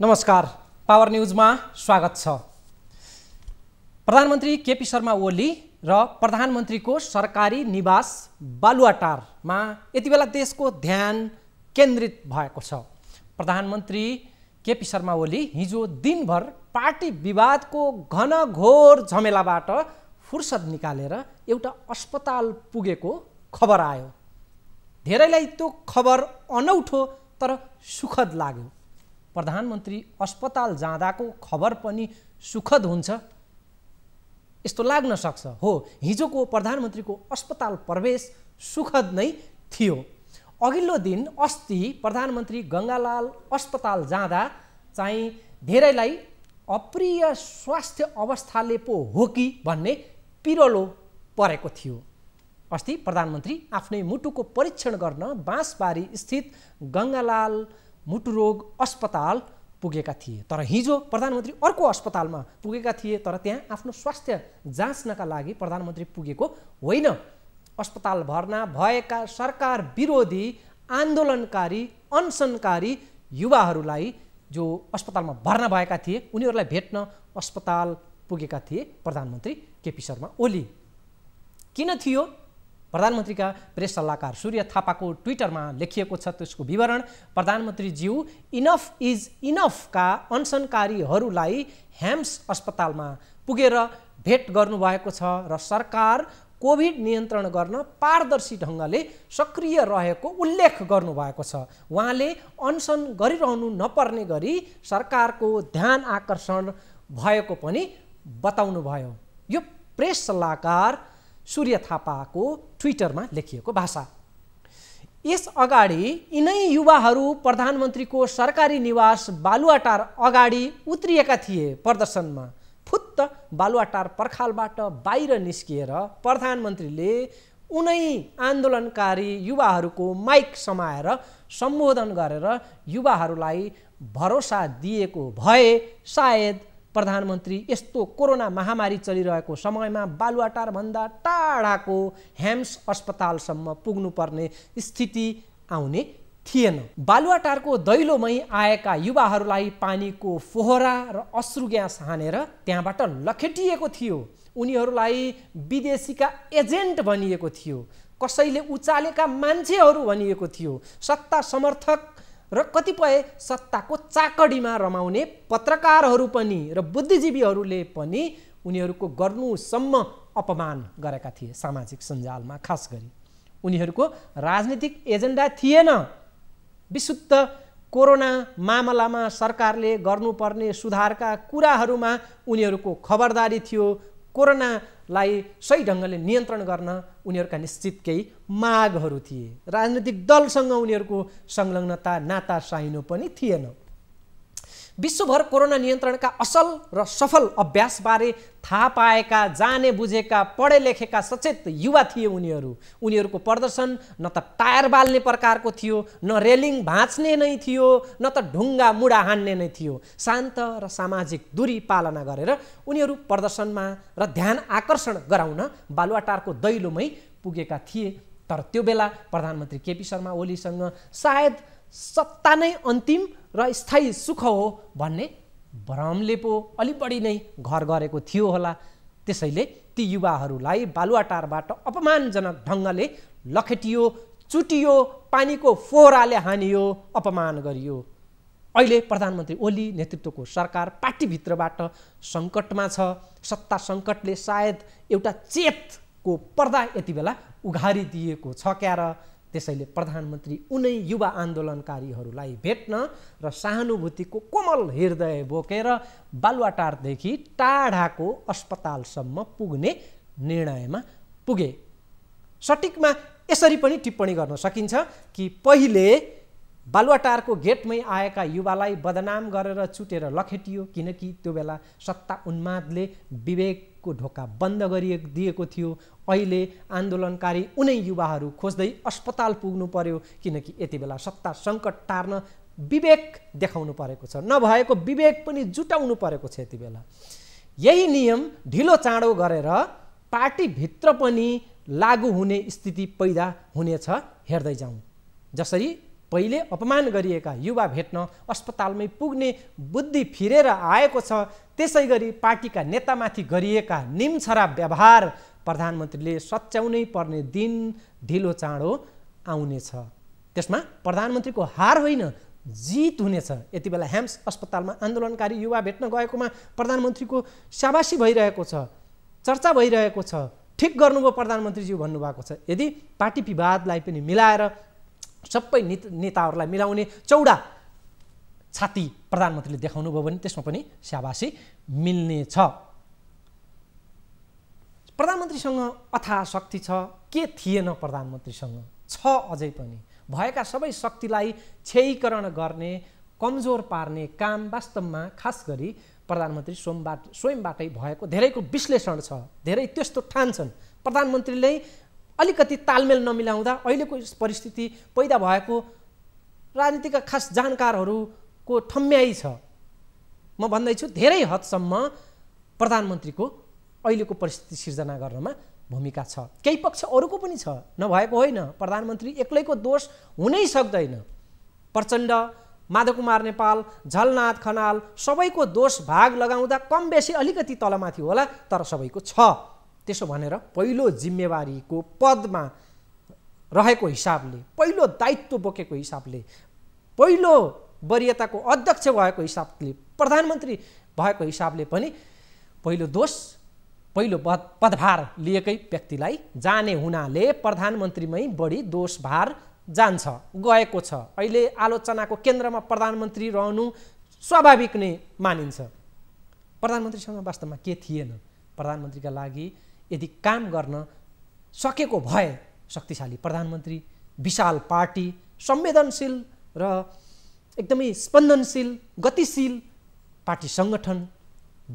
नमस्कार पावर न्युजमा स्वागत छ प्रधानमन्त्री केपी शर्मा ओली र प्रधानमन्त्रीको सरकारी निवास बालुवाटारमा यति बेला देशको ध्यान केन्द्रित भएको छ प्रधानमन्त्री केपी शर्मा ओली हिजो दिनभर पार्टी विवादको घनघोर झमेलाबाट फुर्सद निकालेर एउटा अस्पताल पुगेको खबर आयो धेरैलाई त्यो खबर अनौठो तर सुखद लाग्यो प्रधानमन्त्री अस्पताल जाँदाको खबर पनि सुखद हुन्छ यस्तो लाग्न सक्छ हो हिजोको प्रधानमन्त्रीको अस्पताल प्रवेश सुखद नै थियो अघिल्लो दिन अस्ति प्रधानमन्त्री गङ्गालाल अस्पताल जाँदा चाहिँ धेरैलाई अप्रिय स्वास्थ्य अवस्थाले पो हो कि भन्ने पिरोलो परेको थियो अस्ति प्रधानमन्त्री आफ्नै मुटुको परीक्षण गर्न बाँसबारी स्थित गङ्गालाल मुटुरोग अस्पताल पुगेका थिए तर हिजो प्रधानमन्त्री अर्को अस्पतालमा पुगेका थिए तर त्यहाँ आफ्नो स्वास्थ्य जाँच्नका लागि प्रधानमन्त्री पुगेको होइन अस्पताल भर्ना भएका सरकार विरोधी आन्दोलनकारी अनसनकारी युवाहरूलाई जो अस्पतालमा भर्ना भएका थिए उनीहरूलाई भेट्न अस्पताल पुगेका थिए प्रधानमन्त्री केपी शर्मा ओली किन थियो प्रधानमन्त्रीका प्रेस सल्लाहकार सूर्य थापाको ट्विटरमा लेखिएको छ त्यसको विवरण प्रधानमन्त्रीज्यू इनफ इज इनफका अनसनकारीहरूलाई ह्याम्स अस्पतालमा पुगेर भेट गर्नुभएको छ र सरकार कोभिड नियन्त्रण गर्न पारदर्शी ढङ्गले सक्रिय रहेको उल्लेख गर्नुभएको छ उहाँले अनसन गरिरहनु नपर्ने गरी सरकारको ध्यान आकर्षण भएको पनि बताउनुभयो यो प्रेस सल्लाहकार सूर्य थापाको ट्विटरमा लेखिएको भाषा यस अगाडि यिनै युवाहरू प्रधानमन्त्रीको सरकारी निवास बालुवाटार अगाडि उत्रिएका थिए प्रदर्शनमा फुत्त बालुवाटार पर्खालबाट बाहिर निस्किएर प्रधानमन्त्रीले उनै आन्दोलनकारी युवाहरूको माइक समाएर सम्बोधन गरेर युवाहरूलाई भरोसा दिएको भए सायद प्रधानमन्त्री यस्तो कोरोना महामारी चलिरहेको समयमा बालुवाटारभन्दा टाढाको हेम्स अस्पतालसम्म पुग्नुपर्ने स्थिति आउने थिएन बालुवाटारको दैलोमै आएका युवाहरूलाई पानीको फोहरा र अश्रु ग्यास हानेर त्यहाँबाट लखेटिएको थियो उनीहरूलाई विदेशीका एजेन्ट भनिएको थियो कसैले उचालेका मान्छेहरू भनिएको थियो सत्ता समर्थक र कतिपय सत्ताको चाकडीमा रमाउने पत्रकारहरू पनि र बुद्धिजीवीहरूले पनि उनीहरूको गर्नुसम्म अपमान गरेका थिए सामाजिक सञ्जालमा खास गरी उनीहरूको राजनीतिक एजेन्डा थिएन विशुद्ध कोरोना मामलामा सरकारले गर्नुपर्ने सुधारका कुराहरूमा उनीहरूको खबरदारी थियो कोरोना लाई सही ढङ्गले नियन्त्रण गर्न उनीहरूका निश्चित केही मागहरू थिए राजनीतिक दलसँग उनीहरूको संलग्नता नाता साइनो पनि थिएन विश्वभर कोरोना नियन्त्रणका असल र सफल अभ्यासबारे थाहा पाएका जाने बुझेका पढे लेखेका सचेत युवा थिए उनीहरू उनीहरूको प्रदर्शन न त टायर बाल्ने प्रकारको थियो न रेलिङ भाँच्ने नै थियो न त ढुङ्गा मुढा हान्ने नै थियो शान्त र सामाजिक दूरी पालना गरेर उनीहरू प्रदर्शनमा र ध्यान आकर्षण गराउन बालुवाटारको दैलोमै पुगेका थिए तर त्यो बेला प्रधानमन्त्री केपी शर्मा ओलीसँग सायद सत्ता नै अन्तिम र स्थायी सुख हो भन्ने भ्रमले पो अलि बढी नै घर गरेको थियो होला त्यसैले ती युवाहरूलाई बालुवाटारबाट अपमानजनक ढङ्गले लखेटियो चुटियो पानीको फोहराले हानियो अपमान गरियो अहिले प्रधानमन्त्री ओली नेतृत्वको सरकार पार्टीभित्रबाट सङ्कटमा छ सत्ता सङ्कटले सायद एउटा चेतको पर्दा यति बेला उघारिदिएको छ क्यार त्यसैले प्रधानमन्त्री उनै युवा आन्दोलनकारीहरूलाई भेट्न र सहानुभूतिको कोमल हृदय बोकेर बालुवाटारदेखि टाढाको अस्पतालसम्म पुग्ने निर्णयमा पुगे सटिकमा यसरी पनि टिप्पणी गर्न सकिन्छ कि पहिले बालुवाटारको गेटमै आएका युवालाई बदनाम गरेर चुटेर लखेटियो किनकि त्यो बेला सत्ता उन्मादले विवेक को ढोका बन्द गरिए दिएको थियो अहिले आन्दोलनकारी उनै युवाहरू खोज्दै अस्पताल पुग्नु पर्यो किनकि यति बेला सत्ता सङ्कट टार्न विवेक देखाउनु परेको छ नभएको विवेक पनि जुटाउनु परेको छ यति बेला यही नियम ढिलो चाँडो गरेर पार्टीभित्र पनि लागू हुने स्थिति पैदा हुनेछ हेर्दै जाउँ जसरी पहिले अपमान गरिएका युवा भेट्न अस्पतालमै पुग्ने बुद्धि फिरेर आएको छ त्यसै गरी पार्टीका नेतामाथि गरिएका निम्छरा व्यवहार प्रधानमन्त्रीले सच्याउनै पर्ने दिन ढिलो चाँडो आउनेछ त्यसमा प्रधानमन्त्रीको हार होइन जित हुनेछ यति बेला ह्याम्स अस्पतालमा आन्दोलनकारी युवा भेट्न गएकोमा प्रधानमन्त्रीको साबासी भइरहेको छ चर्चा भइरहेको छ ठिक गर्नुभयो प्रधानमन्त्रीज्यू भन्नुभएको छ यदि पार्टी विवादलाई पनि मिलाएर सबै नेताहरूलाई मिलाउने चौडा छाती प्रधानमन्त्रीले देखाउनु भयो भने त्यसमा पनि स्याबासी छ प्रधानमन्त्रीसँग अथा शक्ति छ के थिएन प्रधानमन्त्रीसँग छ अझै पनि भएका सबै शक्तिलाई क्षयीकरण गर्ने कमजोर पार्ने काम वास्तवमा खास गरी प्रधानमन्त्री स्वयंबाट स्वयंबाटै भएको धेरैको विश्लेषण छ धेरै त्यस्तो ठान्छन् प्रधानमन्त्रीले अलिकति तालमेल नमिलाउँदा अहिलेको परिस्थिति पैदा भएको राजनीतिका खास जानकारहरूको ठम्म्याइ छ म भन्दैछु धेरै हदसम्म प्रधानमन्त्रीको अहिलेको परिस्थिति सिर्जना गर्नमा भूमिका छ केही पक्ष अरूको पनि छ नभएको होइन प्रधानमन्त्री एक्लैको दोष हुनै सक्दैन प्रचण्ड माधव कुमार नेपाल झलनाथ खनाल सबैको दोष भाग लगाउँदा कम बेसी अलिकति तलमाथि होला तर सबैको छ त्यसो भनेर पहिलो जिम्मेवारीको पदमा रहेको हिसाबले पहिलो दायित्व बोकेको हिसाबले पहिलो वरियताको अध्यक्ष भएको हिसाबले प्रधानमन्त्री भएको हिसाबले पनि पहिलो दोष पहिलो पदभार लिएकै व्यक्तिलाई जाने हुनाले प्रधानमन्त्रीमै बढी दोषभार जान्छ गएको छ अहिले आलोचनाको केन्द्रमा प्रधानमन्त्री रहनु स्वाभाविक नै मानिन्छ प्रधानमन्त्रीसँग वास्तवमा के थिएन प्रधानमन्त्रीका लागि यदि काम गर्न सकेको भए शक्तिशाली प्रधानमन्त्री विशाल पार्टी संवेदनशील र एकदमै स्पन्दनशील गतिशील पार्टी सङ्गठन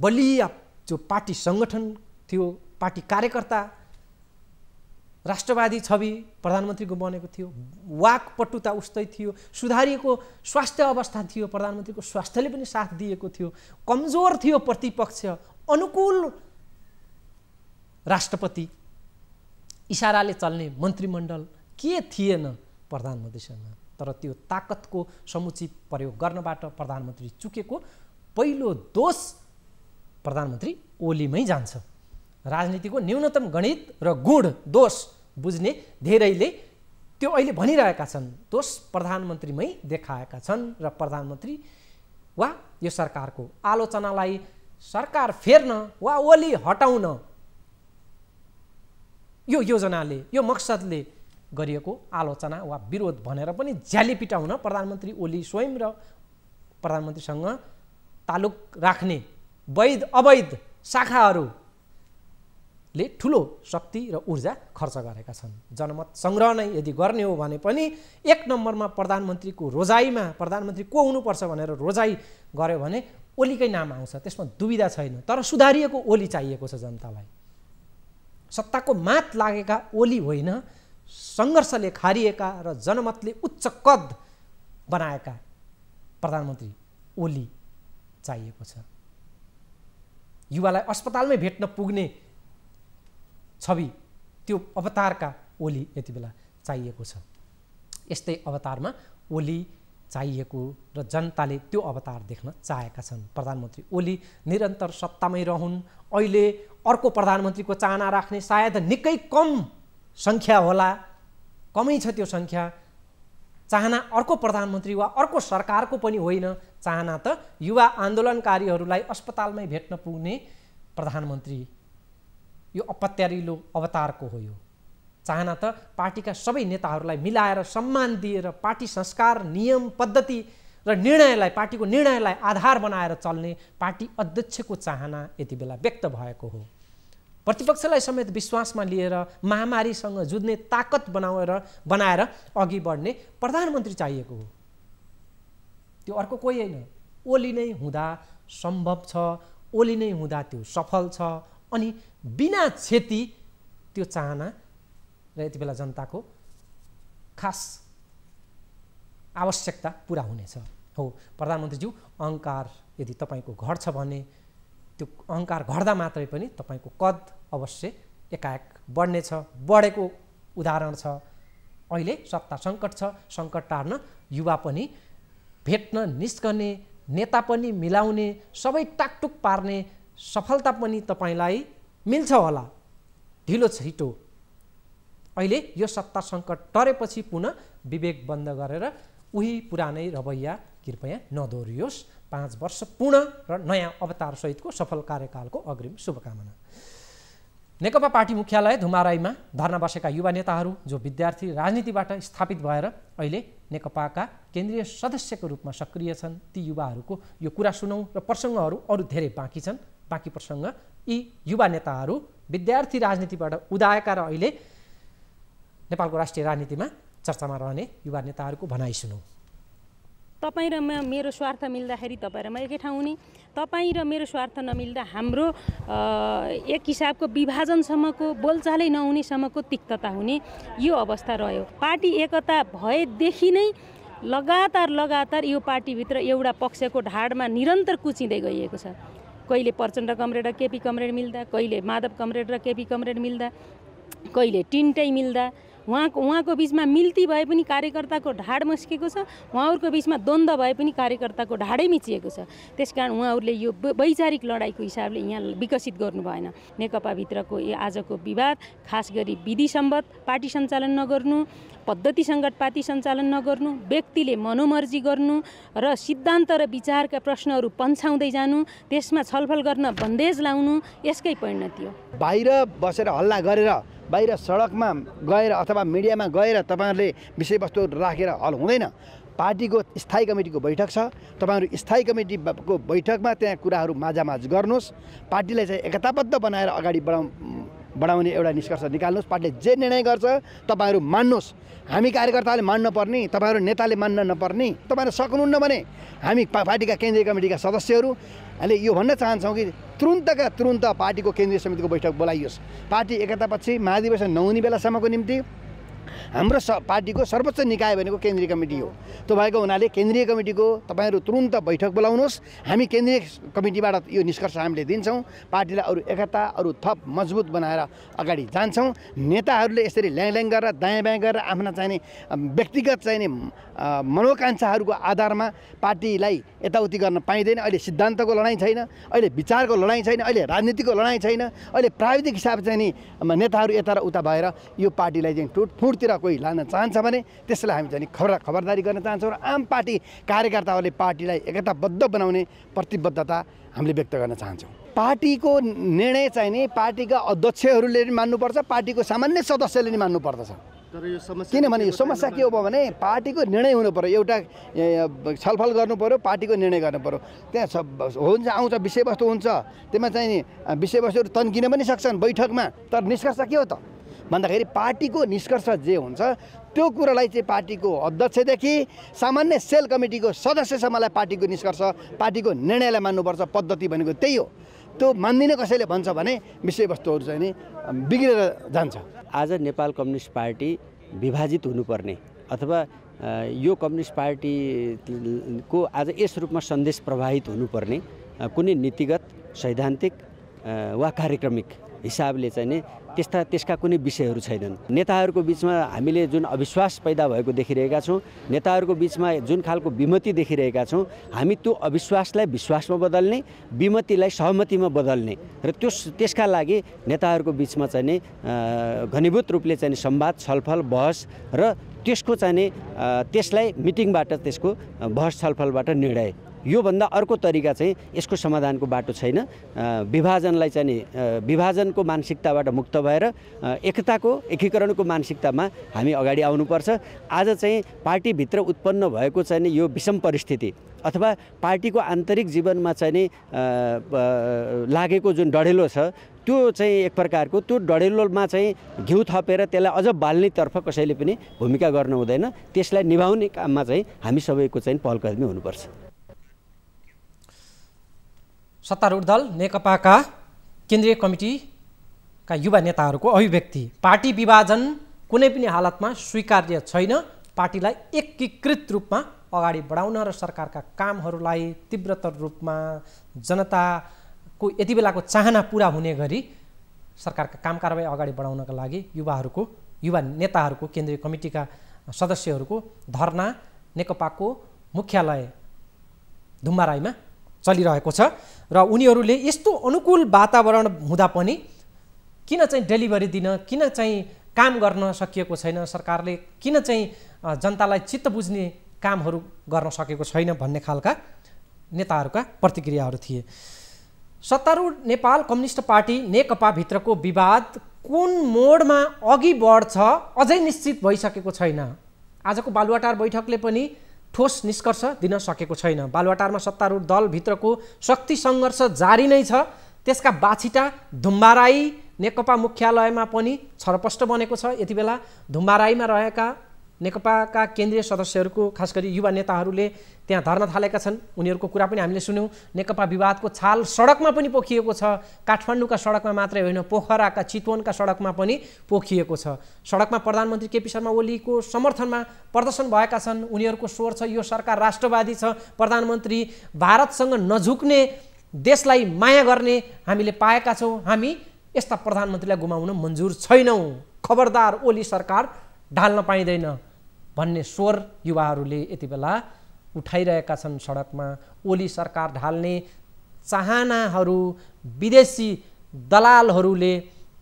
बलिया जो पार्टी सङ्गठन थियो पार्टी कार्यकर्ता राष्ट्रवादी छवि प्रधानमन्त्रीको बनेको थियो वाक पटुता उस्तै थियो सुधारिएको स्वास्थ्य अवस्था थियो प्रधानमन्त्रीको स्वास्थ्यले पनि साथ दिएको थियो कमजोर थियो प्रतिपक्ष अनुकूल राष्ट्रपति इसाराले चल्ने मन्त्रीमण्डल के थिएन प्रधानमन्त्रीसँग तर त्यो ताकतको समुचित प्रयोग गर्नबाट प्रधानमन्त्री चुकेको पहिलो दोष प्रधानमन्त्री ओलीमै जान्छ राजनीतिको न्यूनतम गणित र गुण दोष बुझ्ने धेरैले त्यो अहिले भनिरहेका छन् दोष प्रधानमन्त्रीमै देखाएका छन् र प्रधानमन्त्री वा यो सरकारको आलोचनालाई सरकार फेर्न वा ओली हटाउन यो योजनाले यो मकसदले गरिएको आलोचना वा विरोध भनेर पनि झ्याली पिटाउन प्रधानमन्त्री ओली स्वयं र प्रधानमन्त्रीसँग तालुक राख्ने वैध अवैध शाखाहरूले ठुलो शक्ति र ऊर्जा खर्च गरेका छन् जनमत सङ्ग्रह नै यदि गर्ने हो भने पनि एक नम्बरमा प्रधानमन्त्रीको रोजाइमा प्रधानमन्त्री को हुनुपर्छ भनेर रोजाइ गर्यो भने ओलीकै नाम आउँछ त्यसमा दुविधा छैन तर सुधारिएको ओली चाहिएको छ जनतालाई सत्ताको मात लागेका ओली होइन सङ्घर्षले खारिएका र जनमतले उच्च कद बनाएका प्रधानमन्त्री ओली चाहिएको छ युवालाई अस्पतालमै भेट्न पुग्ने छवि त्यो अवतारका ओली यति बेला चाहिएको छ यस्तै अवतारमा ओली चाहिएको र जनताले त्यो अवतार देख्न चाहेका छन् प्रधानमन्त्री ओली निरन्तर सत्तामै रहन् अहिले अर्को प्रधानमन्त्रीको चाहना राख्ने सायद निकै कम सङ्ख्या होला कमै छ त्यो सङ्ख्या चाहना अर्को प्रधानमन्त्री वा अर्को सरकारको पनि होइन चाहना त युवा आन्दोलनकारीहरूलाई अस्पतालमै भेट्न पुग्ने प्रधानमन्त्री यो अपत्यारिलो अवतारको हो यो चाहना त पार्टीका सबै नेताहरूलाई मिलाएर सम्मान दिएर पार्टी संस्कार नियम पद्धति र निर्णयलाई पार्टीको निर्णयलाई आधार बनाएर चल्ने पार्टी अध्यक्षको चाहना यति बेला व्यक्त भएको हो प्रतिपक्षलाई समेत विश्वासमा लिएर महामारीसँग जुझ्ने ताकत बनाएर बनाएर अघि बढ्ने प्रधानमन्त्री चाहिएको हो त्यो अर्को कोही होइन ओली नै हुँदा सम्भव छ ओली नै हुँदा त्यो सफल छ अनि बिना क्षति त्यो चाहना र यति बेला जनताको खास आवश्यकता पुरा हुनेछ हो प्रधानमन्त्रीज्यू अहङ्कार यदि तपाईँको घट्छ भने त्यो अहङ्कार घट्दा मात्रै पनि तपाईँको कद अवश्य एकाएक बढ्नेछ बढेको उदाहरण छ अहिले सत्ता सङ्कट छ सङ्कट टार्न युवा पनि भेट्न निस्कने नेता पनि मिलाउने सबै टाकटुक पार्ने सफलता पनि तपाईँलाई मिल्छ होला ढिलो छिटो अहिले यो सत्ता सङ्कट टरेपछि पुनः विवेक बन्द गरेर उही पुरानै रवैया कृपया नदोहोरियोस् पाँच वर्ष पूर्ण र नयाँ अवतारसहितको सफल कार्यकालको अग्रिम शुभकामना नेकपा पार्टी मुख्यालय धुमाराईमा धर्ना बसेका युवा नेताहरू जो विद्यार्थी राजनीतिबाट स्थापित भएर अहिले नेकपाका केन्द्रीय सदस्यको रूपमा सक्रिय छन् ती युवाहरूको यो कुरा सुनौँ र प्रसङ्गहरू अरू धेरै बाँकी छन् बाँकी प्रसङ्ग यी युवा नेताहरू विद्यार्थी राजनीतिबाट उदाएका र अहिले नेपालको राष्ट्रिय राजनीतिमा चर्चामा रहने युवा नेताहरूको भनाइ सुनौँ तपाईँ र म मेरो स्वार्थ मिल्दाखेरि तपाईँ र म एकै ठाउँ हुने तपाईँ र मेरो स्वार्थ नमिल्दा हाम्रो एक हिसाबको विभाजनसम्मको बोलचालै नहुनेसम्मको तिक्तता हुने यो अवस्था रह्यो पार्टी एकता भएदेखि नै लगातार लगातार यो पार्टीभित्र एउटा पक्षको ढाडमा निरन्तर कुचिँदै गइएको छ कहिले प्रचण्ड कमरेड र केपी कमरेड मिल्दा कहिले माधव कमरेड र केपी कमरेड मिल्दा कहिले टिन्टै मिल्दा उहाँको उहाँको बिचमा मिल्ती भए पनि कार्यकर्ताको ढाड मस्किएको छ उहाँहरूको बिचमा द्वन्द्व भए पनि कार्यकर्ताको ढाडै मिचिएको छ त्यसकारण उहाँहरूले यो वैचारिक लडाइँको हिसाबले यहाँ विकसित गर्नु भएन नेकपाभित्रको आजको विवाद खास गरी विधि सम्बद्ध पार्टी सञ्चालन नगर्नु पद्धति पार्टी सञ्चालन नगर्नु व्यक्तिले मनोमर्जी गर्नु र सिद्धान्त र विचारका प्रश्नहरू पन्छाउँदै जानु त्यसमा छलफल गर्न बन्देज लाउनु यसकै परिणति हो बाहिर बसेर हल्ला गरेर बाहिर सडकमा गएर अथवा मिडियामा गएर तपाईँहरूले विषयवस्तु राखेर हल हुँदैन पार्टीको स्थायी कमिटीको बैठक छ तपाईँहरू स्थायी कमिटीको बैठकमा त्यहाँ कुराहरू माझामाझ गर्नुहोस् पार्टीलाई चाहिँ एकताबद्ध बनाएर अगाडि बढाउ बढाउने एउटा निष्कर्ष निकाल्नुहोस् पार्टीले जे निर्णय गर्छ तपाईँहरू मान्नुहोस् हामी कार्यकर्ताले मान्नपर्ने तपाईँहरू नेताले मान्न नपर्ने तपाईँहरू सक्नुहुन्न भने हामी पार्टीका केन्द्रीय कमिटीका सदस्यहरू अहिले यो भन्न चाहन्छौँ कि तुरुन्तका तुरुन्त पार्टीको केन्द्रीय समितिको बैठक बोलाइयोस् पार्टी एकतापछि महाधिवेशन नहुने बेलासम्मको निम्ति हाम्रो स पार्टीको सर्वोच्च निकाय भनेको केन्द्रीय कमिटी हो त्यो भएको हुनाले केन्द्रीय कमिटीको तपाईँहरू तुरुन्त बैठक बोलाउनुहोस् हामी केन्द्रीय कमिटीबाट यो निष्कर्ष हामीले दिन्छौँ पार्टीलाई अरू एकता अरू थप मजबुत बनाएर अगाडि जान्छौँ नेताहरूले यसरी ल्याङल्याङ गरेर दायाँ बायाँ गरेर आफ्ना चाहिने व्यक्तिगत चाहिने मनोकांक्षाहरूको आधारमा पार्टीलाई यताउति गर्न पाइँदैन अहिले सिद्धान्तको लडाइँ छैन अहिले विचारको लडाइँ छैन अहिले राजनीतिको लडाइँ छैन अहिले प्राविधिक हिसाब चाहिँ नि नेताहरू यता र उता भएर यो पार्टीलाई चाहिँ टुटफुट अरूतिर कोही लान चाहन्छ भने त्यसलाई हामी झन् खबर खबरदारी गर्न चाहन्छौँ र आम पार्टी कार्यकर्ताहरूले पार्टीलाई एकताबद्ध बनाउने प्रतिबद्धता हामीले व्यक्त गर्न चाहन्छौँ पार्टीको निर्णय चाहिँ नि पार्टीका अध्यक्षहरूले पनि मान्नुपर्छ पार्टीको सामान्य सदस्यले पनि मान्नुपर्दछ किनभने यो समस्या के हो भने पार्टीको निर्णय हुनु पऱ्यो एउटा छलफल गर्नु पऱ्यो पार्टीको निर्णय गर्नु पऱ्यो त्यहाँ हुन्छ आउँछ विषयवस्तु हुन्छ त्यसमा चाहिँ विषयवस्तुहरू तन्किन पनि सक्छन् बैठकमा तर निष्कर्ष के हो त भन्दाखेरि पार्टीको निष्कर्ष जे हुन्छ त्यो कुरालाई चाहिँ पार्टीको अध्यक्षदेखि सामान्य सेल कमिटीको सदस्यसम्मलाई पार्टीको निष्कर्ष पार्टीको निर्णयलाई मान्नुपर्छ पद्धति भनेको त्यही हो त्यो मान्दिनँ कसैले भन्छ भने विषयवस्तुहरू चाहिँ नि बिग्रेर जान्छ आज नेपाल कम्युनिस्ट पार्टी विभाजित हुनुपर्ने अथवा यो कम्युनिस्ट पार्टीको आज यस रूपमा सन्देश प्रवाहित हुनुपर्ने कुनै नीतिगत सैद्धान्तिक वा कार्यक्रमिक हिसाबले चाहिँ नि त्यस्ता त्यसका कुनै विषयहरू छैनन् नेताहरूको बिचमा हामीले जुन अविश्वास पैदा भएको देखिरहेका छौँ नेताहरूको बिचमा जुन खालको विमति देखिरहेका छौँ हामी त्यो अविश्वासलाई विश्वासमा बदल्ने विमतिलाई सहमतिमा बदल्ने र त्यो त्यसका लागि नेताहरूको बिचमा चाहिँ नि घनीभूत रूपले चाहिँ सम्वाद छलफल बहस र त्यसको चाहिँ त्यसलाई मिटिङबाट त्यसको बहस छलफलबाट निर्णय योभन्दा अर्को तरिका चाहिँ यसको समाधानको बाटो छैन विभाजनलाई चाहिँ नि विभाजनको मानसिकताबाट मुक्त भएर एकताको एकीकरणको मानसिकतामा हामी अगाडि आउनुपर्छ आज चाहिँ पार्टीभित्र उत्पन्न भएको चाहिँ नि यो विषम परिस्थिति अथवा पार्टीको आन्तरिक जीवनमा चाहिँ नि लागेको जुन डढेलो छ त्यो चाहिँ एक प्रकारको त्यो डढेलोमा चाहिँ घिउ थपेर त्यसलाई अझ बाल्नेतर्फ कसैले पनि भूमिका गर्नु हुँदैन त्यसलाई निभाउने काममा चाहिँ हामी सबैको चाहिँ पहलकदमी हुनुपर्छ सत्तारूढ दल नेकपाका केन्द्रीय कमिटीका युवा नेताहरूको अभिव्यक्ति पार्टी विभाजन कुनै पनि हालतमा स्वीकार्य छैन पार्टीलाई एकीकृत रूपमा अगाडि बढाउन र सरकारका कामहरूलाई तीव्रतर रूपमा जनताको यति बेलाको चाहना पुरा हुने गरी सरकारका काम कारवाही अगाडि बढाउनका लागि युवाहरूको युवा नेताहरूको केन्द्रीय कमिटीका सदस्यहरूको धरना नेकपाको मुख्यालय धुम्बाराईमा चलिरहेको छ र उनीहरूले यस्तो अनुकूल वातावरण हुँदा पनि किन चाहिँ डेलिभरी दिन किन चाहिँ काम गर्न सकिएको छैन सरकारले किन चाहिँ जनतालाई चित्त बुझ्ने कामहरू गर्न सकेको छैन भन्ने खालका नेताहरूका प्रतिक्रियाहरू थिए सत्तारूढ नेपाल कम्युनिस्ट पार्टी नेकपाभित्रको विवाद कुन मोडमा अघि बढ्छ अझै निश्चित भइसकेको छैन आजको बालुवाटार बैठकले पनि ठोस निष्कर्ष दिन सकेको छैन बालुवाटारमा सत्तारूढ दलभित्रको शक्ति सङ्घर्ष जारी नै छ त्यसका बाछिटा धुम्बाराई नेकपा मुख्यालयमा पनि छरपष्ट बनेको छ यति बेला धुम्बाराईमा रहेका नेकपाका केन्द्रीय सदस्यहरूको खास गरी युवा नेताहरूले त्यहाँ धर्न थालेका छन् उनीहरूको कुरा पनि हामीले सुन्यौँ नेकपा विवादको छाल सडकमा पनि पोखिएको छ काठमाडौँका सडकमा मात्रै होइन पोखराका चितवनका सडकमा पनि पोखिएको छ सडकमा प्रधानमन्त्री केपी शर्मा ओलीको समर्थनमा प्रदर्शन भएका छन् उनीहरूको स्वर छ यो सरकार राष्ट्रवादी छ प्रधानमन्त्री भारतसँग नझुक्ने देशलाई माया गर्ने हामीले पाएका छौँ हामी यस्ता प्रधानमन्त्रीलाई गुमाउन मन्जुर छैनौँ खबरदार ओली सरकार ढाल्न पाइँदैन भन्ने स्वर युवाहरूले यति बेला उठाइरहेका छन् सडकमा ओली सरकार ढाल्ने चाहनाहरू विदेशी दलालहरूले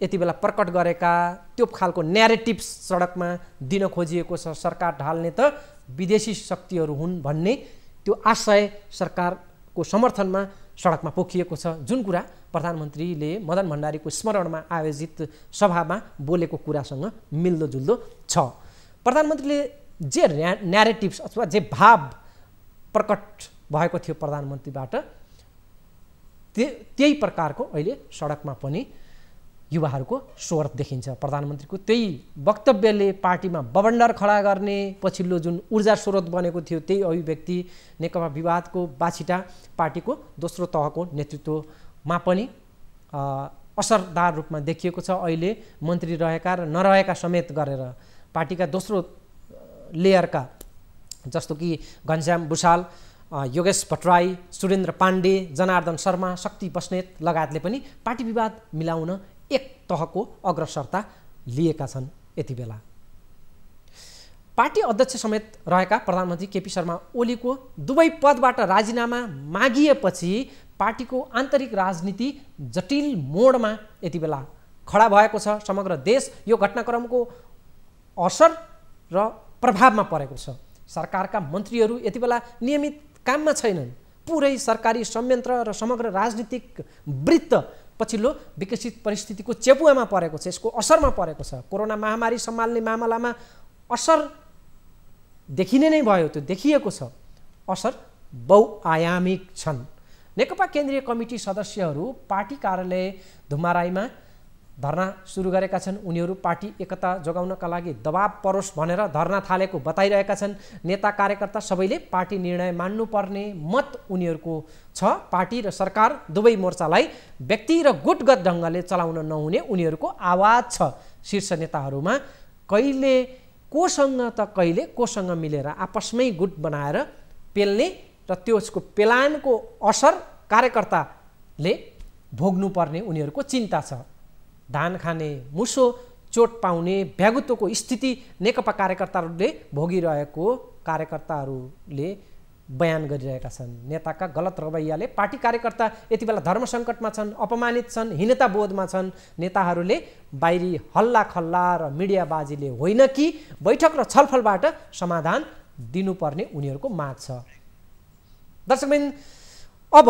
यति बेला प्रकट गरेका त्यो खालको न्यारेटिभ सडकमा दिन खोजिएको छ सरकार ढाल्ने त विदेशी शक्तिहरू हुन् भन्ने त्यो आशय सरकारको समर्थनमा सडकमा पोखिएको छ जुन कुरा प्रधानमन्त्रीले मदन भण्डारीको स्मरणमा आयोजित सभामा बोलेको कुरासँग मिल्दोजुल्दो छ प्रधानमन्त्रीले जे न्या न्यारेटिभ्स अथवा जे भाव प्रकट भएको थियो प्रधानमन्त्रीबाट त्यही प्रकारको अहिले सडकमा पनि युवाहरूको स्वर देखिन्छ प्रधानमन्त्रीको त्यही वक्तव्यले पार्टीमा बबन्डर खडा गर्ने पछिल्लो जुन ऊर्जा स्रोत बनेको थियो त्यही अभिव्यक्ति नेकपा विवादको बाछिटा पार्टीको दोस्रो तहको नेतृत्वमा पनि असरदार रूपमा देखिएको छ अहिले मन्त्री रहेका र नरहेका समेत गरेर पार्टीका दोस्रो लेयरका जस्तो कि घनश्याम भुषाल योगेश भट्टराई सुरेन्द्र पाण्डे जनार्दन शर्मा शक्ति बस्नेत लगायतले पनि पार्टी विवाद मिलाउन एक तहको अग्रसरता लिएका छन् यति बेला पार्टी अध्यक्ष समेत रहेका प्रधानमन्त्री केपी शर्मा ओलीको दुवै पदबाट राजीनामा मागिएपछि पार्टीको आन्तरिक राजनीति जटिल मोडमा यति बेला खडा भएको छ समग्र देश यो घटनाक्रमको असर र प्रभावमा परेको छ सरकारका मन्त्रीहरू यति बेला नियमित काममा छैनन् पुरै सरकारी संयन्त्र र समग्र राजनीतिक वृत्त पछिल्लो विकसित परिस्थितिको चेपुवामा परेको छ यसको असरमा परेको छ कोरोना महामारी सम्हाल्ने मामलामा असर देखिने नै भयो त्यो देखिएको छ असर बहुआयामिक छन् नेकपा केन्द्रीय कमिटी सदस्यहरू पार्टी कार्यालय धुमाराईमा धरना सुरु गरेका छन् उनीहरू पार्टी एकता जोगाउनका लागि दबाब परोस् भनेर धरना थालेको बताइरहेका छन् नेता कार्यकर्ता सबैले पार्टी निर्णय मान्नुपर्ने मत उनीहरूको छ पार्टी र सरकार दुवै मोर्चालाई व्यक्ति र गुटगत ढङ्गले चलाउन नहुने उनीहरूको आवाज छ शीर्ष नेताहरूमा कहिले कोसँग त कहिले कोसँग मिलेर आपसमै गुट बनाएर पेल्ने र त्यसको पेलानको असर कार्यकर्ताले भोग्नुपर्ने उनीहरूको चिन्ता छ धान खाने मुसो चोट पाउने भ्यागुत्वको स्थिति नेकपा कार्यकर्ताहरूले भोगिरहेको कार्यकर्ताहरूले बयान गरिरहेका छन् नेताका गलत रवैयाले पार्टी कार्यकर्ता यति बेला धर्म सङ्कटमा छन् अपमानित छन् बोधमा छन् नेताहरूले बाहिरी हल्ला खल्ला र मिडियाबाजीले होइन कि बैठक र छलफलबाट समाधान दिनुपर्ने उनीहरूको माग छ दर्शकबिन अब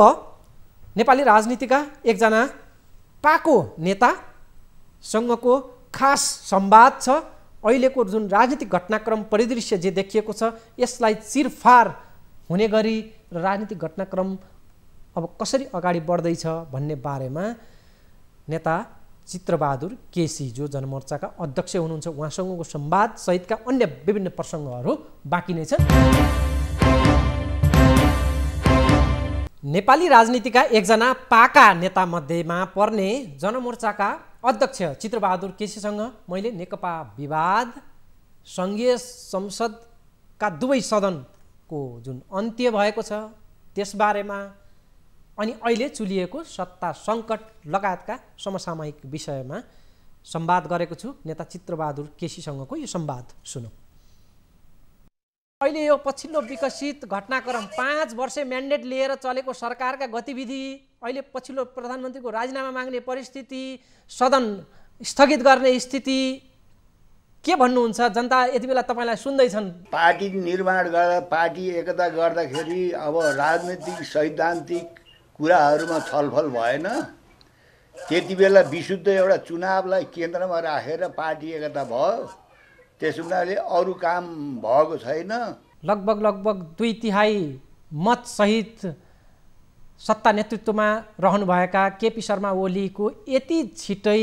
नेपाली राजनीतिका एकजना पाको नेता सँगको खास संवाद छ अहिलेको जुन राजनीतिक घटनाक्रम परिदृश्य जे देखिएको छ यसलाई चिरफार हुने गरी र राजनीतिक घटनाक्रम अब कसरी अगाडि बढ्दैछ भन्ने बारेमा नेता चित्रबहादुर केसी जो जनमोर्चाका अध्यक्ष हुनुहुन्छ उहाँसँगको संवाद सहितका अन्य विभिन्न प्रसङ्गहरू बाँकी नै छन् नेपाली राजनीतिका एकजना पाका नेतामध्येमा पर्ने जनमोर्चाका अध्यक्ष चित्रबहादुर केसीसँग मैले नेकपा विवाद सङ्घीय संसदका दुवै सदनको जुन अन्त्य भएको छ त्यसबारेमा अनि अहिले चुलिएको सत्ता सङ्कट लगायतका समसामयिक विषयमा संवाद गरेको छु नेता चित्रबहादुर केसीसँगको यो संवाद सुनौँ अहिले यो पछिल्लो विकसित घटनाक्रम पाँच वर्ष म्यान्डेट लिएर चलेको सरकारका गतिविधि अहिले पछिल्लो प्रधानमन्त्रीको राजीनामा माग्ने परिस्थिति सदन स्थगित गर्ने स्थिति के भन्नुहुन्छ जनता यति बेला तपाईँलाई सुन्दैछन् पार्टी निर्माण गर्दा पार्टी एकता गर्दाखेरि अब राजनैतिक सैद्धान्तिक कुराहरूमा छलफल भएन त्यति बेला विशुद्ध एउटा चुनावलाई केन्द्रमा राखेर पार्टी एकता भयो त्यस हुनाले अरू काम भएको छैन लगभग लगभग दुई तिहाई मतसहित सत्ता नेतृत्वमा रहनुभएका केपी शर्मा ओलीको यति छिटै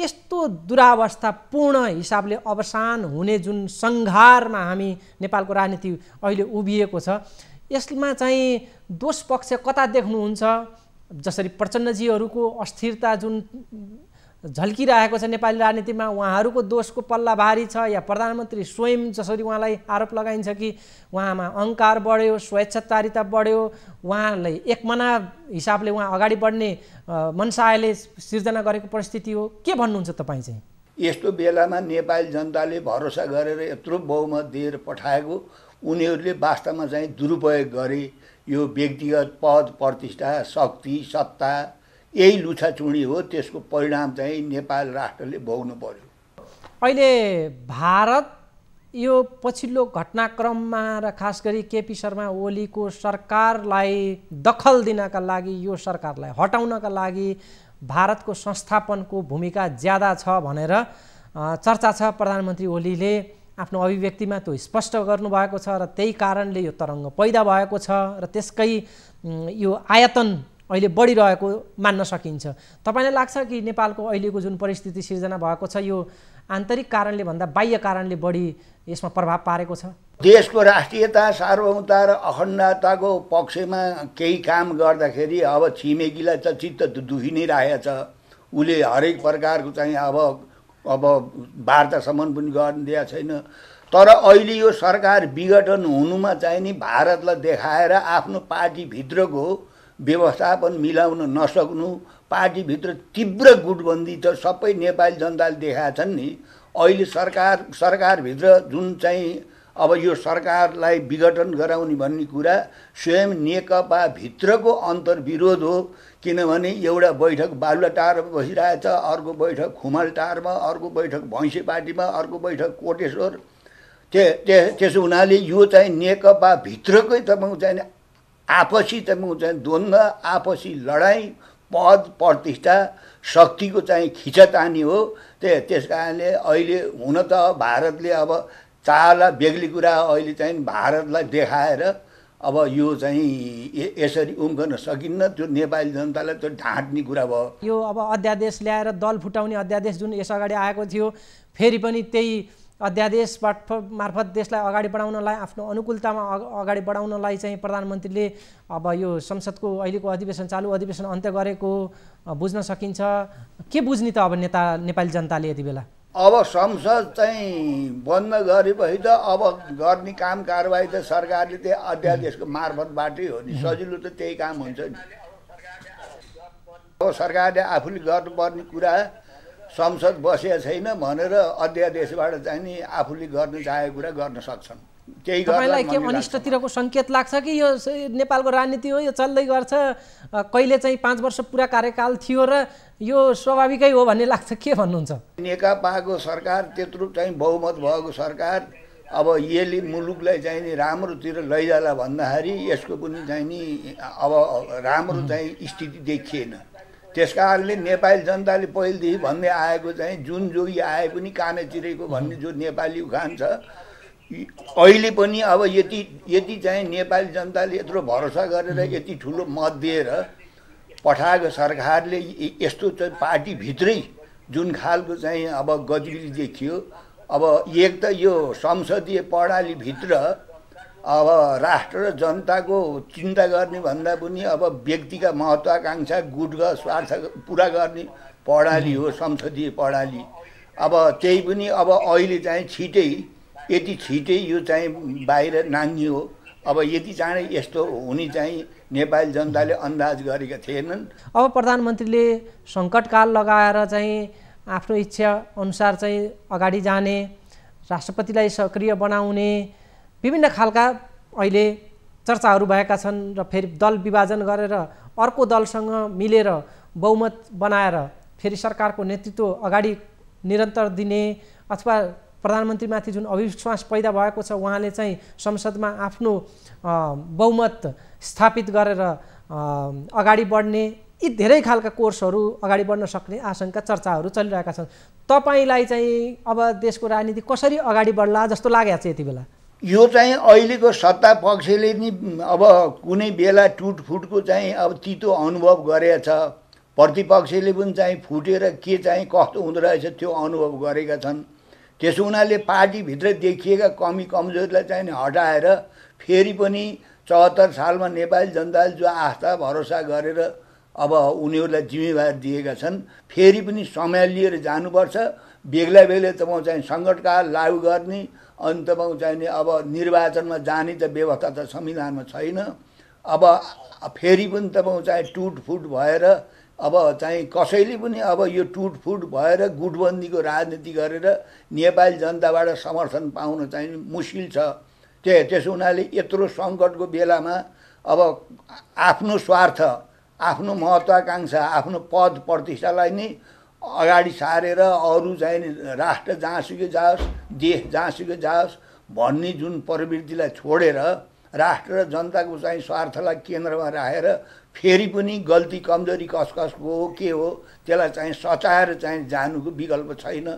यस्तो दुरावस्थापूर्ण हिसाबले अवसान हुने जुन सङ्घारमा हामी नेपालको राजनीति अहिले उभिएको छ यसमा चाहिँ दोष पक्ष कता देख्नुहुन्छ जसरी प्रचण्डजीहरूको अस्थिरता जुन झल्किरहेको छ नेपाली राजनीतिमा उहाँहरूको दोषको पल्ला भारी छ या प्रधानमन्त्री स्वयं जसरी उहाँलाई आरोप लगाइन्छ कि उहाँमा अहङ्कार बढ्यो स्वेच्छाचारिता बढ्यो उहाँलाई एकमना हिसाबले उहाँ अगाडि बढ्ने मनसायले सिर्जना गरेको परिस्थिति हो के भन्नुहुन्छ तपाईँ चाहिँ यस्तो बेलामा नेपाली जनताले भरोसा गरेर यत्रो बहुमत दिएर पठाएको उनीहरूले वास्तवमा चाहिँ दुरुपयोग गरे यो व्यक्तिगत पद प्रतिष्ठा शक्ति सत्ता यही लुछाचुँडी हो त्यसको परिणाम चाहिँ नेपाल राष्ट्रले भोग्नु पर्यो अहिले भारत यो पछिल्लो घटनाक्रममा र खास गरी केपी शर्मा ओलीको सरकारलाई दखल दिनका लागि यो सरकारलाई हटाउनका लागि भारतको संस्थापनको भूमिका ज्यादा छ भनेर चर्चा छ प्रधानमन्त्री ओलीले आफ्नो अभिव्यक्तिमा त्यो स्पष्ट गर्नुभएको छ र त्यही कारणले यो तरङ्ग पैदा भएको छ र त्यसकै यो आयतन अहिले बढिरहेको मान्न सकिन्छ तपाईँलाई लाग्छ कि नेपालको अहिलेको जुन परिस्थिति सिर्जना भएको छ यो आन्तरिक कारणले भन्दा बाह्य कारणले बढी यसमा प्रभाव पारेको छ देशको राष्ट्रियता सार्वभौमता र अखण्डताको पक्षमा केही काम गर्दाखेरि अब छिमेकीलाई त चित्त दुखी नै राखेको छ उसले हरेक प्रकारको चाहिँ अब अब वार्तासम्म पनि गर्न दिएको छैन तर अहिले यो सरकार विघटन हुनुमा चाहिँ नि भारतलाई देखाएर आफ्नो पार्टीभित्रको व्यवस्थापन मिलाउन नसक्नु पार्टीभित्र तीव्र गुटबन्दी त सबै नेपाली जनताले देखाएका छन् नि अहिले सरकार सरकारभित्र जुन चाहिँ अब यो सरकारलाई विघटन गराउने भन्ने कुरा स्वयं नेकपाभित्रको अन्तर्विरोध हो किनभने एउटा बैठक बालुवाटारमा बसिरहेछ अर्को बैठक खुमलटारमा अर्को बैठक भैँसेपाटीमा अर्को बैठक कोटेश्वर त्यो त्यसो हुनाले यो चाहिँ नेकपाभित्रकै तपाईँको चाहिँ आपसी त चाहिँ द्वन्द्व आपसी लडाइँ पद प्रतिष्ठा शक्तिको चाहिँ खिचतानी हो त्यस त्यस कारणले अहिले हुन त भारतले अब चाला बेग्ली कुरा अहिले चाहिँ भारतलाई देखाएर अब यो चाहिँ यसरी गर्न सकिन्न त्यो नेपाली जनतालाई त्यो ढाँट्ने कुरा भयो यो अब अध्यादेश ल्याएर दल फुटाउने अध्यादेश जुन यस अगाडि आएको थियो फेरि पनि त्यही अध्यादेश मार्फत देशलाई अगाडि बढाउनलाई आफ्नो अनुकूलतामा अगाडि बढाउनलाई चाहिँ प्रधानमन्त्रीले अब यो संसदको अहिलेको अधिवेशन चालु अधिवेशन अन्त्य गरेको बुझ्न सकिन्छ के बुझ्ने त अब नेता नेपाली जनताले यति बेला अब संसद चाहिँ बन्द गरेपछि त अब गर्ने काम कारवाही त सरकारले त्यही अध्यादेशको मार्फतबाटै हो नि सजिलो त त्यही काम हुन्छ नि अब सरकारले आफूले गर्नुपर्ने कुरा संसद बसेको छैन भनेर अध्यादेशबाट चाहिँ नि आफूले गर्न चाहेको कुरा गर्न सक्छन् केही तपाईँलाई के अनिष्टतिरको सङ्केत लाग्छ कि यो नेपालको राजनीति हो यो चल्दै गर्छ कहिले चाहिँ पाँच वर्ष पुरा कार्यकाल थियो र यो स्वाभाविकै हो भन्ने लाग्छ के भन्नुहुन्छ नेकपाको सरकार त्यत्रो चाहिँ बहुमत भएको सरकार अब यसले मुलुकलाई चाहिँ नि राम्रोतिर लैजाला भन्दाखेरि यसको पनि चाहिँ नि अब राम्रो चाहिँ स्थिति देखिएन त्यस कारणले नेपाली जनताले पहिलेदेखि भन्दै आएको चाहिँ जुन जोगी आए पनि काने चिरेको भन्ने जो नेपाली उखान छ अहिले पनि अब यति यति चाहिँ नेपाली जनताले यत्रो भरोसा गरेर यति ठुलो मत दिएर पठाएको सरकारले यस्तो चाहिँ पार्टीभित्रै जुन खालको चाहिँ अब गतिविधि देखियो अब एक त यो संसदीय प्रणालीभित्र अब राष्ट्र र जनताको चिन्ता गर्ने भन्दा पनि अब व्यक्तिका महत्त्वाकाङ्क्षा गुट स्वार्थ पुरा गर्ने प्रणाली हो संसदीय प्रणाली अब त्यही पनि अब अहिले चाहिँ छिटै यति छिटै यो चाहिँ बाहिर नाङ्गी हो अब यति चाँडै यस्तो हुने चाहिँ नेपाली जनताले अन्दाज गरेका थिएनन् अब प्रधानमन्त्रीले सङ्कटकाल लगाएर चाहिँ आफ्नो इच्छा अनुसार चाहिँ अगाडि जाने राष्ट्रपतिलाई सक्रिय बनाउने विभिन्न खालका अहिले चर्चाहरू भएका छन् र फेरि दल विभाजन गरेर अर्को दलसँग मिलेर बहुमत बनाएर फेरि सरकारको नेतृत्व अगाडि निरन्तर दिने अथवा प्रधानमन्त्रीमाथि जुन अविश्वास पैदा भएको छ उहाँले चाहिँ संसदमा आफ्नो बहुमत स्थापित गरेर अगाडि बढ्ने यी धेरै खालका कोर्सहरू अगाडि बढ्न सक्ने आशंका चर्चाहरू चलिरहेका छन् तपाईँलाई चाहिँ अब देशको राजनीति कसरी अगाडि बढ्ला जस्तो लागेको छ यति बेला यो चाहिँ अहिलेको सत्ता पक्षले नि अब कुनै बेला टुटफुटको चाहिँ अब तितो अनुभव गरेछ प्रतिपक्षले पनि चाहिँ फुटेर के चाहिँ कस्तो हुँदो रहेछ त्यो अनुभव गरेका छन् त्यसो हुनाले पार्टीभित्र देखिएका कमी कमजोरीलाई चाहिँ हटाएर फेरि पनि चौहत्तर सालमा नेपाली जनताले जो आस्था भरोसा गरेर अब उनीहरूलाई जिम्मेवारी दिएका छन् फेरि पनि समय लिएर जानुपर्छ बेग्ला बेग्लै त म चाहिँ सङ्कटकाल लागु गर्ने अन्तमा चाहिने अब निर्वाचनमा जाने त व्यवस्था त संविधानमा छैन अब फेरि पनि तपाईँ चाहिँ टुटफुट भएर अब चाहिँ कसैले पनि अब यो टुटफुट भएर गुटबन्दीको राजनीति गरेर नेपाली जनताबाट समर्थन पाउन चाहिँ मुस्किल छ त्यो त्यसो हुनाले यत्रो सङ्कटको बेलामा अब आफ्नो स्वार्थ आफ्नो महत्त्वाकाङ्क्षा आफ्नो पद प्रतिष्ठालाई नै अगाडि सारेर अरू चाहिँ राष्ट्र जहाँसुकै जाओस् देश जहाँसुकै जाओस् भन्ने जुन प्रवृत्तिलाई छोडेर राष्ट्र र जनताको चाहिँ स्वार्थलाई केन्द्रमा राखेर फेरि पनि गल्ती कमजोरी कस कसको हो के हो त्यसलाई चाहिँ सचाएर चाहिँ जानुको विकल्प छैन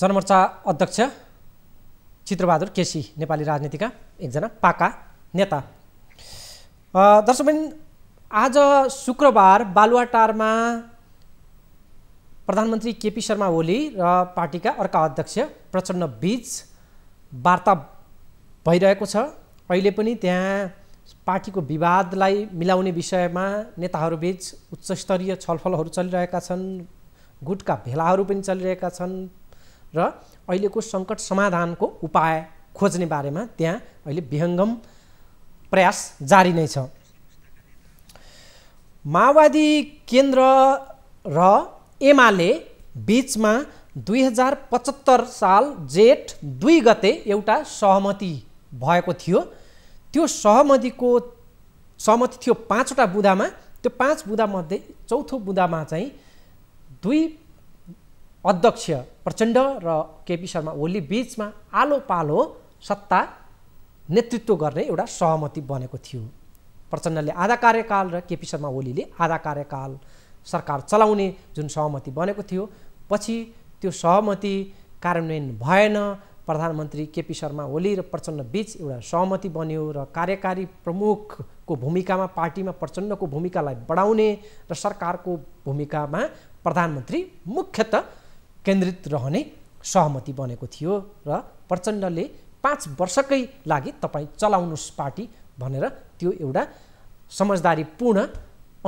जनमोर्चा अध्यक्ष चित्रबहादुर केसी नेपाली राजनीतिका एकजना पाका नेता दर्शकबिन आज शुक्रबार बालुवाटारमा प्रधानमन्त्री केपी शर्मा ओली र पार्टीका अर्का अध्यक्ष प्रचण्ड बीच वार्ता भइरहेको छ अहिले पनि त्यहाँ पार्टीको विवादलाई मिलाउने विषयमा नेताहरूबीच उच्चस्तरीय छलफलहरू चलिरहेका छन् गुटका भेलाहरू पनि चलिरहेका छन् र अहिलेको सङ्कट समाधानको उपाय खोज्ने बारेमा त्यहाँ अहिले विहङ्गम प्रयास जारी नै छ माओवादी केन्द्र र एमाले बिचमा दुई हजार पचहत्तर साल जेठ दुई गते एउटा सहमति भएको थियो त्यो सहमतिको सहमति थियो पाँचवटा बुदामा त्यो पाँच बुदामध्ये चौथो बुदामा चाहिँ दुई अध्यक्ष प्रचण्ड र केपी शर्मा ओली बिचमा आलो पालो सत्ता नेतृत्व गर्ने एउटा सहमति बनेको थियो प्रचण्डले आधा कार्यकाल र केपी शर्मा ओलीले आधा कार्यकाल सरकार चलाउने जुन सहमति बनेको थियो पछि त्यो सहमति कार्यान्वयन भएन प्रधानमन्त्री केपी शर्मा ओली र प्रचण्ड बिच एउटा सहमति बन्यो र कार्यकारी प्रमुखको भूमिकामा पार्टीमा प्रचण्डको भूमिकालाई बढाउने र सरकारको भूमिकामा प्रधानमन्त्री मुख्यत केन्द्रित रहने सहमति बनेको थियो र प्रचण्डले पाँच वर्षकै लागि तपाईँ चलाउनुहोस् पार्टी भनेर त्यो एउटा समझदारीपूर्ण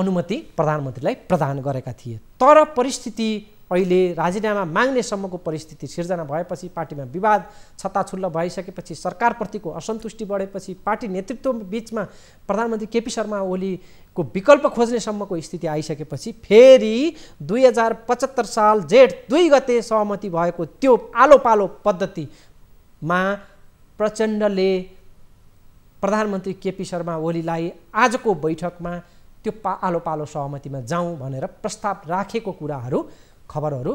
अनुमति प्रधानमन्त्रीलाई प्रदान गरेका थिए तर परिस्थिति अहिले राजीनामा माग्नेसम्मको परिस्थिति सिर्जना भएपछि पार्टीमा विवाद छत्ताछुल्ल भइसकेपछि सरकारप्रतिको असन्तुष्टि बढेपछि पार्टी नेतृत्व बिचमा प्रधानमन्त्री केपी शर्मा ओलीको विकल्प खोज्नेसम्मको स्थिति आइसकेपछि फेरि दुई हजार पचहत्तर साल जेठ दुई गते सहमति भएको त्यो आलो पालो पद्धतिमा प्रचण्डले प्रधानमन्त्री केपी शर्मा ओलीलाई आजको बैठकमा त्यो पा आलो पालो सहमतिमा जाउँ भनेर प्रस्ताव राखेको कुराहरू खबरहरू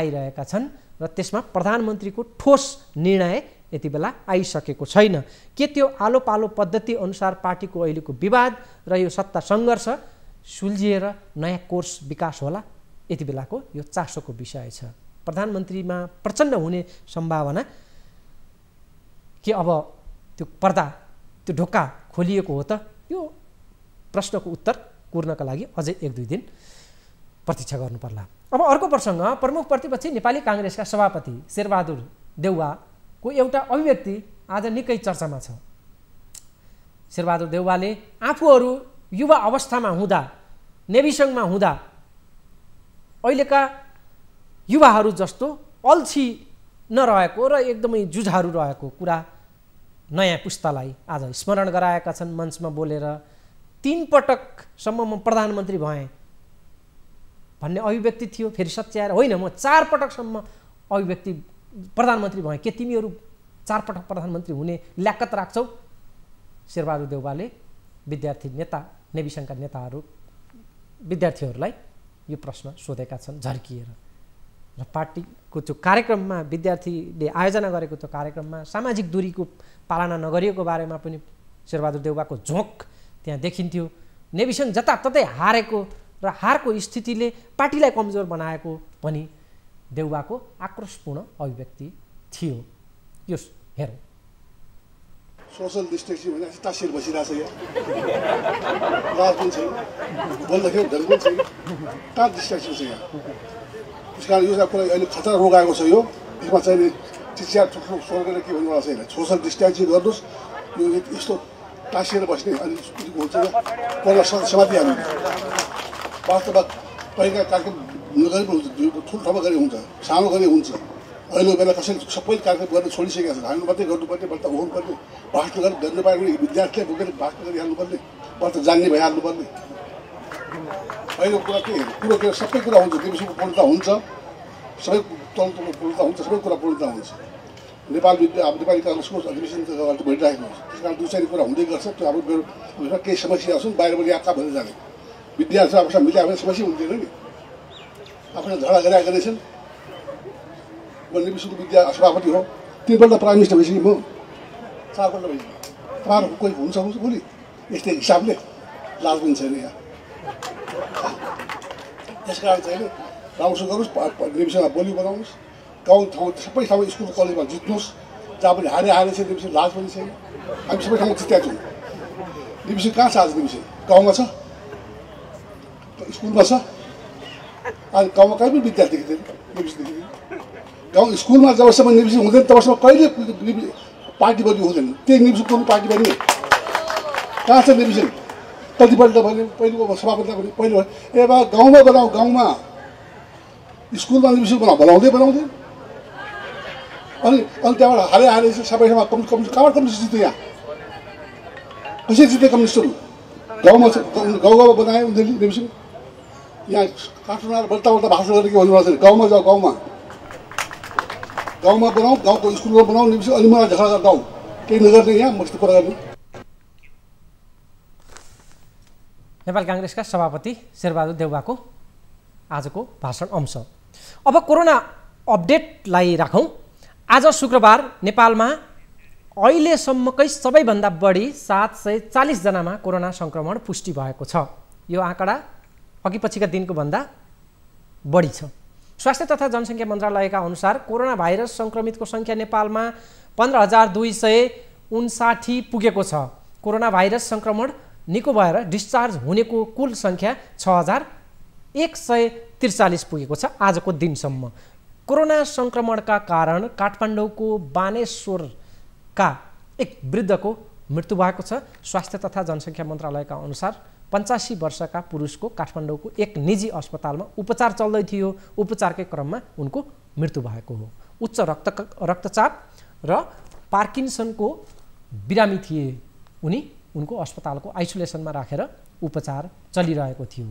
आइरहेका छन् र त्यसमा प्रधानमन्त्रीको ठोस निर्णय यति बेला आइसकेको छैन के त्यो आलो पालो पद्धति अनुसार पार्टीको अहिलेको विवाद र यो सत्ता सङ्घर्ष सुल्झिएर नयाँ कोर्स विकास होला यति बेलाको यो चासोको विषय छ प्रधानमन्त्रीमा प्रचण्ड हुने सम्भावना के अब त्यो पर्दा त्यो ढोका खोलिएको हो त यो प्रश्नको उत्तर कुर्नका लागि अझै एक दुई दिन प्रतीक्षा गर्नुपर्ला अब अर्को प्रसङ्ग प्रमुख प्रतिपक्षी नेपाली काङ्ग्रेसका सभापति शेरबहादुर देउवाको एउटा अभिव्यक्ति आज निकै चर्चामा छ शेरबहादुर देउवाले आफूहरू युवा अवस्थामा हुँदा नेभिसङ्घमा हुँदा अहिलेका युवाहरू जस्तो अल्छी नरहेको र एकदमै जुझारू रहेको कुरा नयाँ पुस्तालाई आज स्मरण गराएका छन् मञ्चमा बोलेर तिन पटकसम्म म प्रधानमन्त्री भएँ भन्ने अभिव्यक्ति थियो फेरि सच्याएर होइन म चार पटकसम्म अभिव्यक्ति प्रधानमन्त्री भएँ के तिमीहरू चारपटक प्रधानमन्त्री हुने ल्याकत राख्छौ शेरबहादुर देउबाले विद्यार्थी नेता नेविसङ्घका नेताहरू विद्यार्थीहरूलाई यो प्रश्न सोधेका छन् झर्किएर र पार्टीको त्यो कार्यक्रममा विद्यार्थीले आयोजना गरेको त्यो कार्यक्रममा सामाजिक दूरीको पालना नगरिएको बारेमा पनि शेरबहादुर देउबाको झोक त्यहाँ देखिन्थ्यो नेभिसन जताततै हारेको र हारको स्थितिले पार्टीलाई कमजोर बनाएको पनि देउबाको आक्रोशपूर्ण अभिव्यक्ति थियो यो हेरौँ सोसल डिस्टेन्सिङ भने तासिर बसिरहेछ यो राज पनि छैन बोल्दाखेरि धर्म पनि छैन कहाँ डिस्टेन्सिङ छ यहाँ त्यस कारण यो कुरा अहिले खतरा रोग आएको छ यो यसमा चाहिँ चिचिया ठुल्ठुलो सरकारले के भन्नु छ यसलाई सोसल डिस्टेन्सिङ गर्नुहोस् यो यस्तो टाँसिएर बस्ने अनि हुन्छ कोहीलाई समाति हाल्नु वास्तवमा पहिला कार्यक्रम नगरी पनि हुन्छ ठाउँमा गरे हुन्छ सानो गरे हुन्छ अहिले बेला कसैले सबै कार्यक्रम गर्न छोडिसकेका छन् हाल्नु मात्रै गर्नुपर्ने बल्ल हुनुपर्ने भाषण गरेर गर्नु पायो विद्यार्थीले बोकेर भाषण गरिहाल्नुपर्ने बल्ल जान्ने भइहाल्नुपर्ने अहिले कुरा के कुरो के सबै कुरा हुन्छ दिउँसोको पूर्णता हुन्छ सबै तन्त्रको पूर्णता हुन्छ सबै कुरा पूर्णता हुन्छ नेपाल विद्या अब नेपाली काङ्ग्रेसको अधिवेशन भइरहेको हुन्छ त्यस कारण दुई चार कुरा हुँदै गर्छ त्यो हाम्रो मेरो केही समस्या छन् बाहिरबाट यात्रा भन्दै जाने विद्यार्थी आफूसँग मिल्यो आफ्नो समस्या हुँदैन नि आफूले झगडा गरेका गरेछन् म निमिसुको विद्या सभापति हो तिनपल्ट प्राइम मिनिस्टर भइसक्यो म चारपल्ट भइसक्यो तपाईँहरूको कोही हुन्छ हुन्छ भोलि यस्तै हिसाबले लाज पनि छैन यहाँ त्यस कारण चाहिँ राम्रोसँग गर्नुहोस् रिभिजनमा बोली बनाउनुहोस् गाउँ ठाउँ सबै ठाउँमा स्कुल कलेजमा जित्नुहोस् जहाँ पनि हारे हारे चाहिँ रिभिसन लाज पनि छैन हामी सबै ठाउँमा जित्या छौँ रिभिसन कहाँ छ आज रिभिसन गाउँमा छ स्कुलमा छ अनि गाउँमा कहीँ पनि विद्यार्थी देखिँदैन रिभिसन देखिँदैन गाउँ स्कुलमा जबसम्म निर्विसन हुँदैन तबसम्म कहिले पार्टी बदली हुँदैन त्यही निर्विसन कुन पार्टी बन्ने कहाँ छ निर्विसन कतिपल्ट मैले पहिलो सभापतिलाई पनि पहिलो ए बा गाउँमा बनाऊ गाउँमा स्कुलमा दिउँसो बनाऊ बनाउँदै बनाउँदै अनि अनि त्यहाँबाट हारे हारे सबैसँग कम कम कहाँबाट कम्युनिस्ट जित्यो यहाँ कसरी जित्यो कम्युनिस्टहरू गाउँमा गाउँ गाउँमा बनायो उनीहरूले दिउँसो यहाँ काठमाडौँ बल्ता बल्ता भाषण गरेर के भन्नुभएको छ गाउँमा जाऊ गाउँमा गाउँमा बनाऊ गाउँको स्कुलमा बनाऊ अनि मलाई झगडा गर्दा केही नगर्ने यहाँ मस्तो कुरा गर्ने नेपाल काङ्ग्रेसका सभापति शेरबहादुर देउवाको आजको भाषण अंश अब कोरोना अपडेटलाई राखौँ आज शुक्रबार नेपालमा अहिलेसम्मकै सबैभन्दा बढी सात सय चालिसजनामा कोरोना सङ्क्रमण पुष्टि भएको छ यो आँकडा अघि पछिका दिनको भन्दा बढी छ स्वास्थ्य तथा जनसङ्ख्या मन्त्रालयका अनुसार कोरोना भाइरस सङ्क्रमितको सङ्ख्या नेपालमा पन्ध्र हजार दुई सय उन्साठी पुगेको छ कोरोना भाइरस सङ्क्रमण निको भएर डिस्चार्ज हुनेको कुल सङ्ख्या छ हजार एक सय त्रिचालिस पुगेको छ आजको दिनसम्म कोरोना सङ्क्रमणका कारण काठमाडौँको बानेश्वरका एक वृद्धको मृत्यु भएको छ स्वास्थ्य तथा जनसङ्ख्या मन्त्रालयका अनुसार पन्चासी वर्षका पुरुषको काठमाडौँको एक निजी अस्पतालमा उपचार चल्दै थियो उपचारकै क्रममा उनको मृत्यु भएको हो उच्च रक्त रक्तचाप र पार्किन्सनको बिरामी थिए उनी उनको अस्पतालको आइसोलेसनमा राखेर उपचार चलिरहेको थियो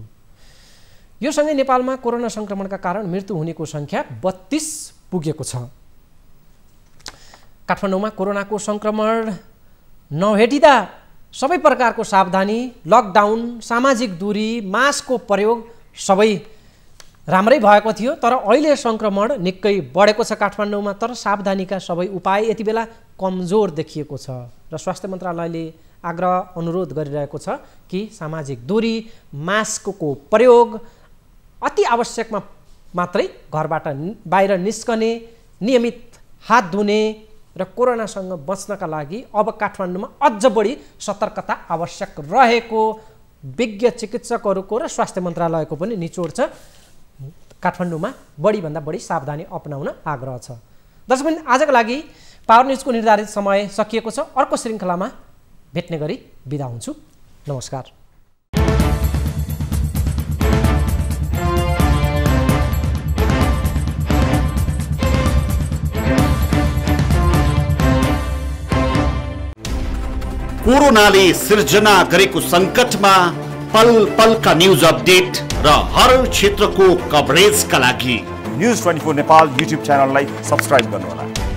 यो नेपालमा कोरोना सङ्क्रमणका कारण मृत्यु हुनेको सङ्ख्या बत्तिस पुगेको छ काठमाडौँमा कोरोनाको सङ्क्रमण नभेटिँदा सबै प्रकारको सावधानी लकडाउन सामाजिक दूरी मास्कको प्रयोग सबै राम्रै भएको थियो तर अहिले सङ्क्रमण निकै बढेको छ काठमाडौँमा तर सावधानीका सबै उपाय यति बेला कमजोर देखिएको छ र स्वास्थ्य मन्त्रालयले आग्रह अनुरोध गरिरहेको छ कि सामाजिक दूरी मास्कको प्रयोग अति आवश्यकमा मात्रै घरबाट बाहिर निस्कने नियमित हात धुने र कोरोनासँग बच्नका लागि अब काठमाडौँमा अझ बढी सतर्कता आवश्यक रहेको विज्ञ चिकित्सकहरूको र स्वास्थ्य मन्त्रालयको पनि निचोड छ काठमाडौँमा बढीभन्दा बढी सावधानी अपनाउन आग्रह छ दर्शक आजको लागि पावर न्युजको निर्धारित समय सकिएको छ अर्को श्रृङ्खलामा भेट्ने गरी बिदा हुन्छु नमस्कार कोरोनाले सिर्जना गरेको सङ्कटमा पल पलका न्युज अपडेट र हर क्षेत्रको कभरेजका लागि news twenty four Nepal YouTube च्यानललाई सब्सक्राइब गर्नुहोला